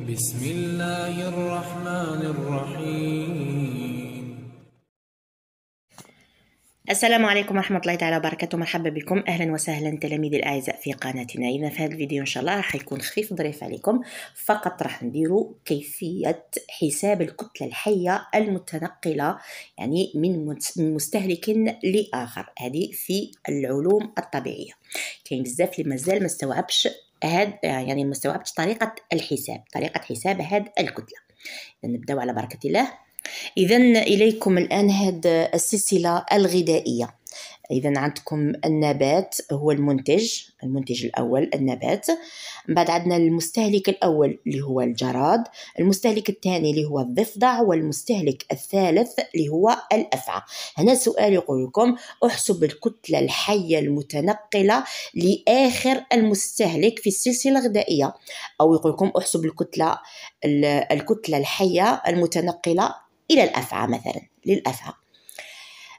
بسم الله الرحمن الرحيم السلام عليكم ورحمة الله تعالى وبركاته مرحبا بكم أهلا وسهلا تلاميذي الأعزاء في قناتنا إذا في هذا الفيديو إن شاء الله راح يكون خفيف ظريف عليكم فقط راح نديرو كيفية حساب الكتلة الحية المتنقلة يعني من مستهلك لآخر هذه في العلوم الطبيعية كاين بزاف اللي مازال ما استوعبش هاد يعني مستوعبتش طريقة الحساب طريقة حساب هاد الكتلة نبداو على بركة الله إذا إليكم الآن هاد السلسلة الغذائية اذا عندكم النبات هو المنتج المنتج الاول النبات بعد عندنا المستهلك الاول اللي هو الجراد المستهلك الثاني اللي هو الضفدع والمستهلك الثالث اللي هو الافعى هنا سؤال يقول لكم احسب الكتله الحيه المتنقله لاخر المستهلك في السلسله الغذائيه او يقول لكم احسب الكتله الكتله الحيه المتنقله الى الافعى مثلا للافعى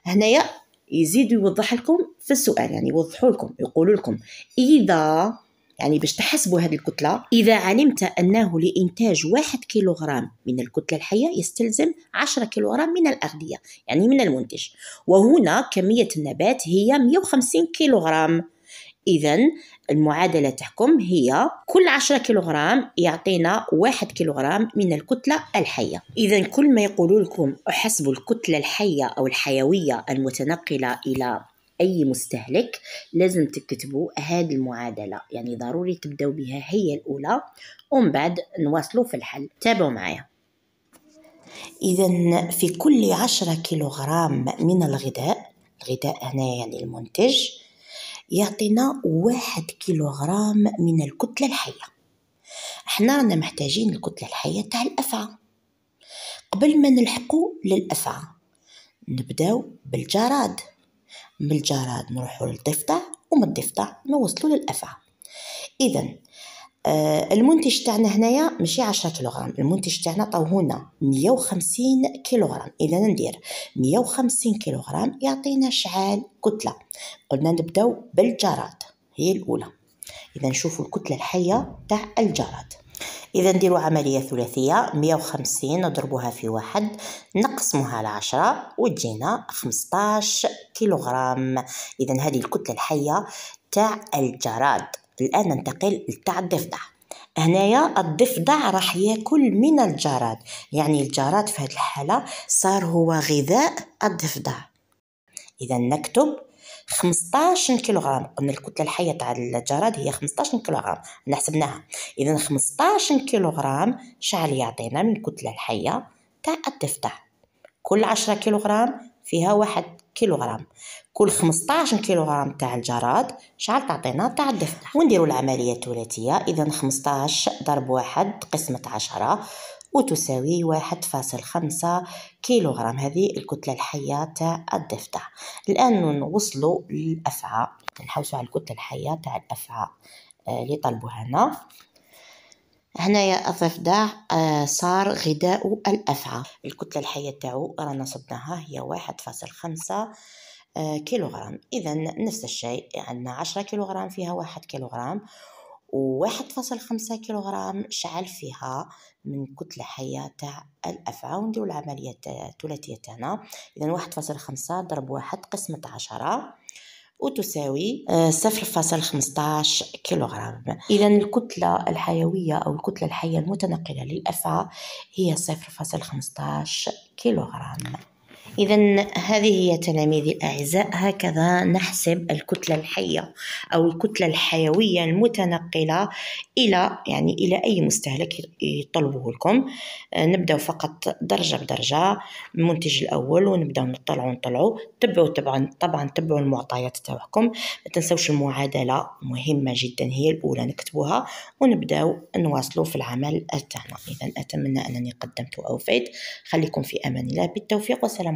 هنايا يزيد يوضح لكم في السؤال يعني يوضحوا لكم يقولوا لكم إذا يعني باش تحسبوا هذه الكتلة إذا علمت أنه لإنتاج واحد كيلوغرام من الكتلة الحية يستلزم عشرة كيلوغرام من الأغذية يعني من المنتج وهنا كمية النبات هي 150 كيلوغرام إذا المعادلة تحكم هي كل 10 كيلوغرام يعطينا 1 كيلوغرام من الكتلة الحية إذا كل ما يقول لكم أحسب الكتلة الحية أو الحيوية المتنقلة إلى أي مستهلك لازم تكتبوا هذه المعادلة يعني ضروري تبدأوا بها هي الأولى ومن بعد نواصلوا في الحل تابعوا معايا إذا في كل عشرة كيلوغرام من الغذاء الغذاء هنا يعني المنتج يعطينا واحد كيلوغرام من الكتلة الحية احنا رانا محتاجين الكتلة الحية تاع الأفعى قبل ما نلحقو للأفعى نبداو بالجراد من الجراد نروحو للضفدع ومن الضفدع نوصلو للأفعى إذا آه، المنتج تاعنا هنايا ماشي 10 كيلوغرام المنتج تاعنا طوهونا 150 كيلوغرام اذا ندير 150 كيلوغرام يعطينا شعال كتله قلنا نبداو بالجراد هي الاولى اذا نشوفوا الكتله الحيه تاع الجراد إذا نديروا عملية ثلاثية مية نضربوها في واحد نقسموها على عشرة وتجينا خمسطاش كيلوغرام إذا هذه الكتلة الحية تاع الجراد الآن ننتقل لتاع الضفدع هنايا الضفدع راح ياكل من الجراد يعني الجراد في هذه الحالة صار هو غذاء الضفدع إذا نكتب 15 كيلوغرام قلنا الكتله الحيه تاع الجراد هي 15 كيلوغرام انا حسبناها اذا 15 كيلوغرام شحال يعطينا من الكتله الحيه تاع الضفدع كل 10 كيلوغرام فيها واحد كيلوغرام كل 15 كيلوغرام تاع الجراد شحال تعطينا تاع الضفدع ونديروا العمليه الثلاثيه اذا 15 ضرب واحد قسمه 10 وتساوي 1.5 كيلوغرام هذه الكتلة الحية تاع الضفدع الآن نوصلوا للأفعى نحوسوا على الكتلة الحية تاع الأفعى آه، اللي طلبوها لنا هنايا الضفدع آه، صار غذاء الأفعى الكتلة الحية تاعو رانا صبناها هي واحد فاصل خمسة آه، كيلوغرام إذا نفس الشيء عندنا عشرة كيلوغرام فيها واحد كيلوغرام وواحد فاصل خمسة كيلوغرام شعل فيها من كتلة حية تاع الأفعى ونديرو العملية الثلاثية تاعنا إذا واحد فاصل خمسة ضرب واحد قسمة عشرة وتساوي 0.15 آه، كيلوغرام إذا الكتلة الحيوية أو الكتلة الحية المتنقلة للأفعى هي 0.15 كيلوغرام إذا هذه هي تلاميذي الأعزاء هكذا نحسب الكتلة الحية أو الكتلة الحيوية المتنقلة إلى يعني إلى أي مستهلك يطلبه لكم آه، نبدأ فقط درجة بدرجة المنتج الأول ونبدأ نطلع نطلعوا تبعوا طبعا طبعا تبعوا المعطيات تاعكم ما تنسوش المعادلة مهمة جدا هي الأولى نكتبوها ونبدأ نواصلوا في العمل تاعنا إذا أتمنى أنني قدمت أوفيت خليكم في أمان الله بالتوفيق والسلام